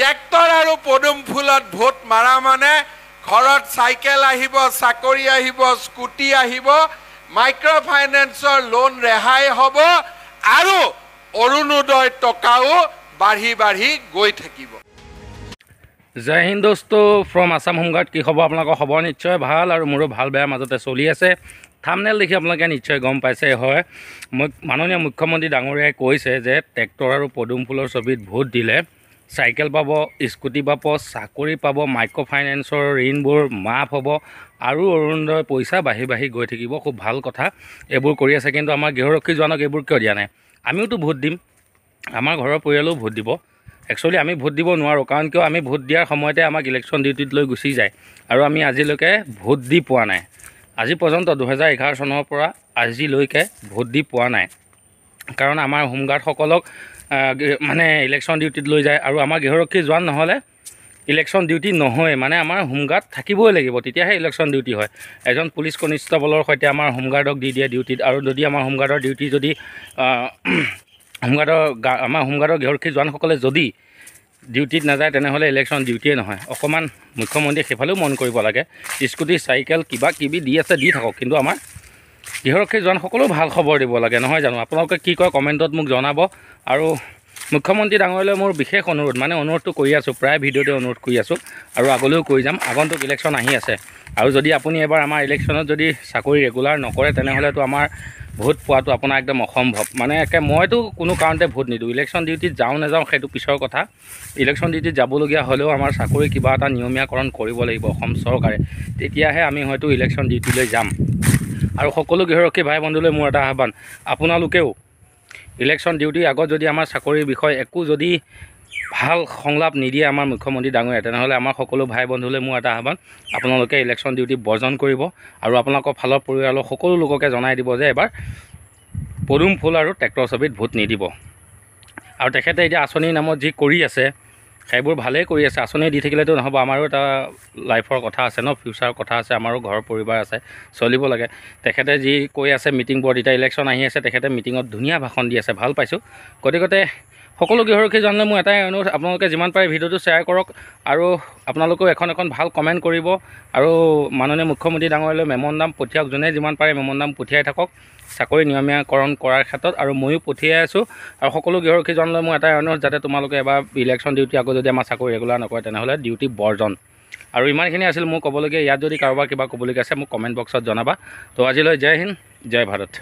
tractor আৰু পদুম ফুলত ভোট মাৰা মানে ঘৰত চাইকেল আহিব চাকৰি আহিব স্কুটি আহিব মাইক্ৰ' ফাইনেন্সৰ লোন ৰেহাই হ'ব আৰু অৰুণোদয় টকাও বাঢ়ি বাঢ়ি গৈ থাকিব জয় হিন্দ দোস্ত ফ্ৰম আছাম হোমগাৰ্ড কি খবৰ আপোনালোকৰ খবৰ নিশ্চয় ভাল আৰু মোৰো ভাল বেয়াৰ মাজতে চলি আছে থামনেল দেখি আপোনালোকে নিশ্চয় গম পাইছে হয় মুখ্য মাননীয় মুখ্যমন্ত্ৰী ডাঙৰীয়াই কৈছে যে ট্ৰেক্টৰ আৰু পদুম ফুলৰ ছবিত ভোট দিলে চাইকেল পাব স্কুটি পাব চাকৰি পাব মাইক্ৰ' ফাইনেন্সৰ ঋণবোৰ মাফ হ'ব আৰু অৰুণোদয় পইচা বাঢ়ি বাঢ়ি গৈ থাকিব খুব ভাল কথা এইবোৰ কৰি আছে কিন্তু আমাৰ গৃহৰক্ষী জোৱানক এইবোৰ কিয় দিয়া নাই আমিওতো ভোট দিম আমাৰ ঘৰৰ পৰিয়ালেও ভোট দিব একচুৱেলি আমি ভোট দিব নোৱাৰোঁ কাৰণ কিয় আমি ভোট দিয়াৰ সময়তে আমাক ইলেকশ্যন ডিউটিত লৈ গুচি যায় আৰু আমি আজিলৈকে ভোট দি পোৱা নাই আজি পৰ্যন্ত দুহেজাৰ এঘাৰ চনৰ পৰা আজিলৈকে ভোট দি পোৱা নাই কাৰণ আমাৰ হোমগাৰ্ডসকলক মানে ইলেকশ্যন ডিউটিত লৈ যায় আৰু আমাৰ গৃহৰক্ষী যোৱা নহ'লে ইলেকশ্যন ডিউটি নহয় মানে আমাৰ হোমগাৰ্ড থাকিবই লাগিব তেতিয়াহে ইলেকশ্যন ডিউটি হয় এজন পুলিচ কনিষ্টেবলৰ সৈতে আমাৰ হোমগাৰ্ডক দি দিয়ে ডিউটিত আৰু যদি আমাৰ হোমগাৰ্ডৰ ডিউটি যদি হোমগাৰ্ডৰ আমাৰ হোমগাৰ্ডৰ গৃহৰক্ষী জোৱানসকলে যদি ডিউটিত নাযায় তেনেহ'লে ইলেকশ্যন ডিউটিয়ে নহয় অকণমান মুখ্যমন্ত্ৰীয়ে সেইফালেও মন কৰিব লাগে স্কুটি চাইকেল কিবা কিবি দি আছে দি থাকক কিন্তু আমাৰ গৃহৰক্ষী জোৱানসকলেও ভাল খবৰ দিব লাগে নহয় জানো আপোনালোকে কি কয় কমেণ্টত মোক জনাব আৰু মুখ্যমন্ত্ৰী ডাঙৰলৈ মোৰ বিশেষ অনুৰোধ মানে অনুৰোধটো কৰি আছোঁ প্ৰায় ভিডিঅ'তে অনুৰোধ কৰি আছোঁ আৰু আগলৈও কৰি যাম আগন্তুক ইলেকশ্যন আহি আছে আৰু যদি আপুনি এবাৰ আমাৰ ইলেকশ্যনত যদি চাকৰি ৰেগুলাৰ নকৰে তেনেহ'লেতো আমাৰ ভোট পোৱাটো আপোনাৰ একদম অসম্ভৱ মানে একে মইতো কোনো কাৰণতে ভোট নিদিওঁ ইলেকশ্যন ডিউটিত যাওঁ নাযাওঁ সেইটো পিছৰ কথা ইলেকশ্যন ডিউটিত যাবলগীয়া হ'লেও আমাৰ চাকৰি কিবা এটা নিয়মীয়াকৰণ কৰিব লাগিব অসম চৰকাৰে তেতিয়াহে আমি হয়তো ইলেকশ্যন ডিউটিলৈ যাম আৰু সকলো গৃহৰক্ষী ভাই বন্ধুলৈ মোৰ এটা আহ্বান আপোনালোকেও ইলেকশ্যন ডিউটিৰ আগত যদি আমাৰ চাকৰিৰ বিষয়ে একো যদি ভাল সংলাপ নিদিয়ে আমাৰ মুখ্যমন্ত্ৰী ডাঙৰীয়া তেনেহ'লে আমাৰ সকলো ভাই বন্ধুলৈ মোৰ এটা আহ্বান আপোনালোকে ইলেকশ্যন ডিউটি বৰ্জন কৰিব আৰু আপোনালোকৰ ফালৰ পৰিয়ালৰ সকলো লোককে জনাই দিব যে এবাৰ পদুম ফুল আৰু ট্ৰেক্টৰ ছবিত ভোট নিদিব আৰু তেখেতে এতিয়া আঁচনিৰ নামত যি কৰি আছে সেইবোৰ ভালেই কৰি আছে আঁচনি দি থাকিলেতো নহ'ব আমাৰো এটা লাইফৰ কথা আছে ন ফিউচাৰৰ কথা আছে আমাৰো ঘৰ পৰিবাৰ আছে চলিব লাগে তেখেতে যি কৈ আছে মিটিংবোৰত এতিয়া ইলেকশ্যন আহি আছে তেখেতে মিটিঙত ধুনীয়া ভাষণ দি আছে ভাল পাইছোঁ গতিকতে সকলো গৃহৰক্ষী জানলে মোৰ এটাই অনুৰোধ আপোনালোকে যিমান পাৰে ভিডিঅ'টো শ্বেয়াৰ কৰক আৰু আপোনালোকেও এখন এখন ভাল কমেণ্ট কৰিব আৰু মাননীয় মুখ্যমন্ত্ৰী ডাঙৰলৈ মেমন নাম পঠিয়াওক যোনে যিমান পাৰে মেমন নাম পঠিয়াই থাকক চাকৰি নিয়মীয়াকৰণ কৰাৰ ক্ষেত্ৰত আৰু ময়ো পঠিয়াই আছোঁ আৰু সকলো গৃহৰক্ষী জানলৈ মোৰ এটাই অনুৰোধ যাতে তোমালোকে এবাৰ ইলেকশ্যন ডিউটি আকৌ যদি আমাৰ চাকৰি ৰেগুলাৰ নকৰে তেনেহ'লে ডিউটি বৰ্জন আৰু ইমানখিনি আছিল মোৰ ক'বলগীয়া ইয়াত যদি কাৰোবাৰ কিবা ক'বলগীয়া আছে মোক কমেণ্ট বক্সত জনাবা তো আজিলৈ জয় হিন্দ জয় ভাৰত